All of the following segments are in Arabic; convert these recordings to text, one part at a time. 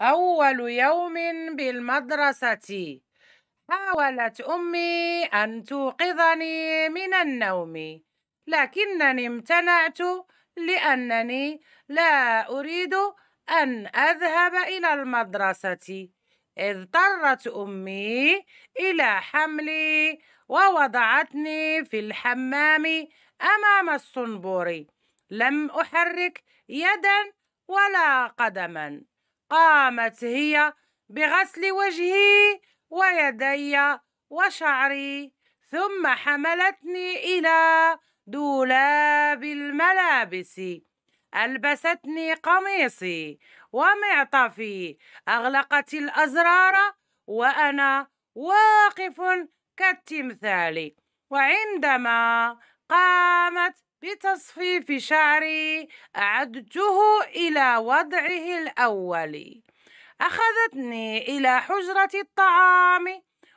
أول يوم بالمدرسة حاولت أمي أن توقظني من النوم لكنني امتنعت لأنني لا أريد أن أذهب إلى المدرسة اضطرت أمي إلى حملي ووضعتني في الحمام أمام الصنبور لم أحرك يدا ولا قدما قامت هي بغسل وجهي ويدي وشعري ثم حملتني إلى دولاب الملابس ألبستني قميصي ومعطفي أغلقت الأزرار وأنا واقف كالتمثال وعندما قامت بتصفيف شعري أعدته إلى وضعه الأول أخذتني إلى حجرة الطعام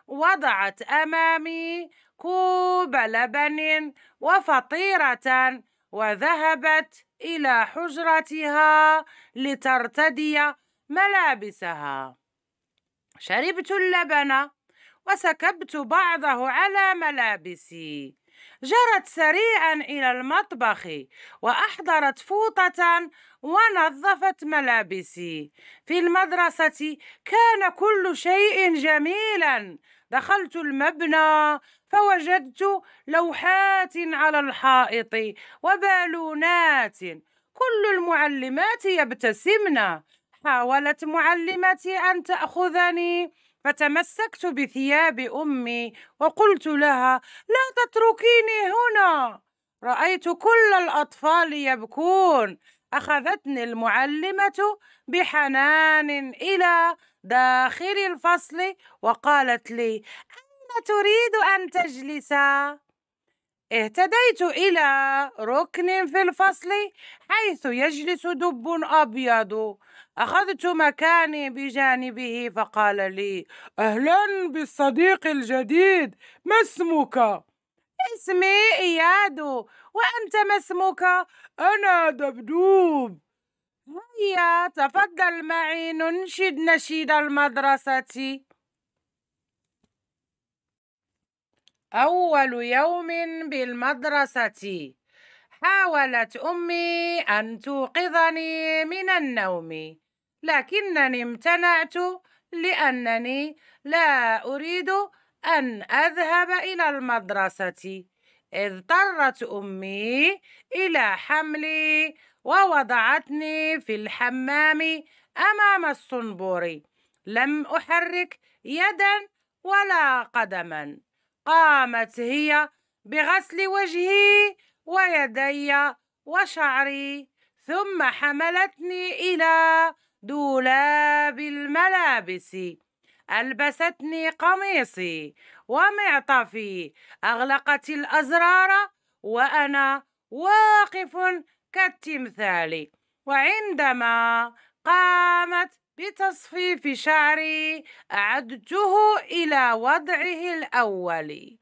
وضعت أمامي كوب لبن وفطيرة وذهبت إلى حجرتها لترتدي ملابسها شربت اللبن وسكبت بعضه على ملابسي جرت سريعا إلى المطبخ وأحضرت فوطة ونظفت ملابسي في المدرسة كان كل شيء جميلا دخلت المبنى فوجدت لوحات على الحائط وبالونات كل المعلمات يبتسمن حاولت معلمتي أن تأخذني فتمسكت بثياب امي وقلت لها لا تتركيني هنا رايت كل الاطفال يبكون اخذتني المعلمه بحنان الى داخل الفصل وقالت لي اين تريد ان تجلس اهتديت إلى ركن في الفصل حيث يجلس دب أبيض أخذت مكاني بجانبه فقال لي أهلا بالصديق الجديد ما اسمك؟ اسمي إياد وأنت ما اسمك؟ أنا دبدوب هيا تفضل معي ننشد نشيد المدرسة أول يوم بالمدرسة حاولت أمي أن توقظني من النوم لكنني امتنعت لأنني لا أريد أن أذهب إلى المدرسة اضطرت أمي إلى حملي ووضعتني في الحمام أمام الصنبور لم أحرك يدا ولا قدما قامت هي بغسل وجهي ويدي وشعري ثم حملتني إلى دولاب الملابس ألبستني قميصي ومعطفي أغلقت الأزرار وأنا واقف كالتمثال وعندما قامت تصفيف شعري أعدته إلى وضعه الأول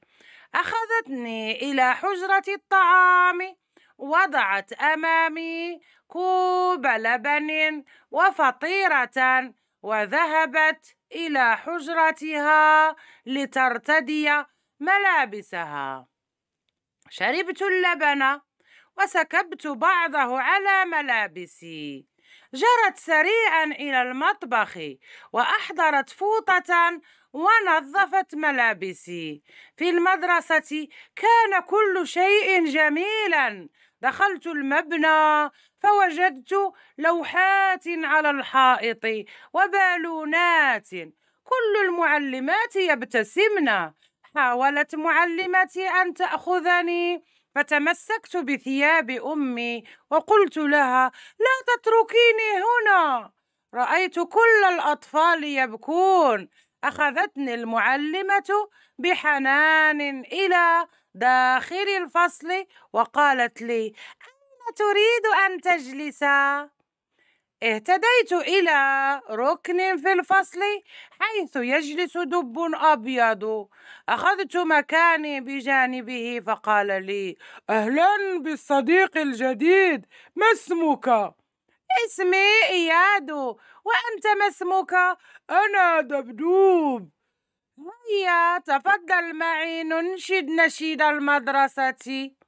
أخذتني إلى حجرة الطعام وضعت أمامي كوب لبن وفطيرة وذهبت إلى حجرتها لترتدي ملابسها شربت اللبن وسكبت بعضه على ملابسي جرت سريعا إلى المطبخ وأحضرت فوطة ونظفت ملابسي في المدرسة كان كل شيء جميلا دخلت المبنى فوجدت لوحات على الحائط وبالونات كل المعلمات يبتسمن حاولت معلمتي أن تأخذني فتمسكت بثياب امي وقلت لها لا تتركيني هنا رايت كل الاطفال يبكون اخذتني المعلمه بحنان الى داخل الفصل وقالت لي اين تريد ان تجلس اهتديت إلى ركن في الفصل حيث يجلس دب أبيض أخذت مكاني بجانبه فقال لي أهلا بالصديق الجديد ما اسمك؟ اسمي إياد وأنت ما اسمك؟ أنا دبدوب هيا تفضل معي ننشد نشيد المدرسة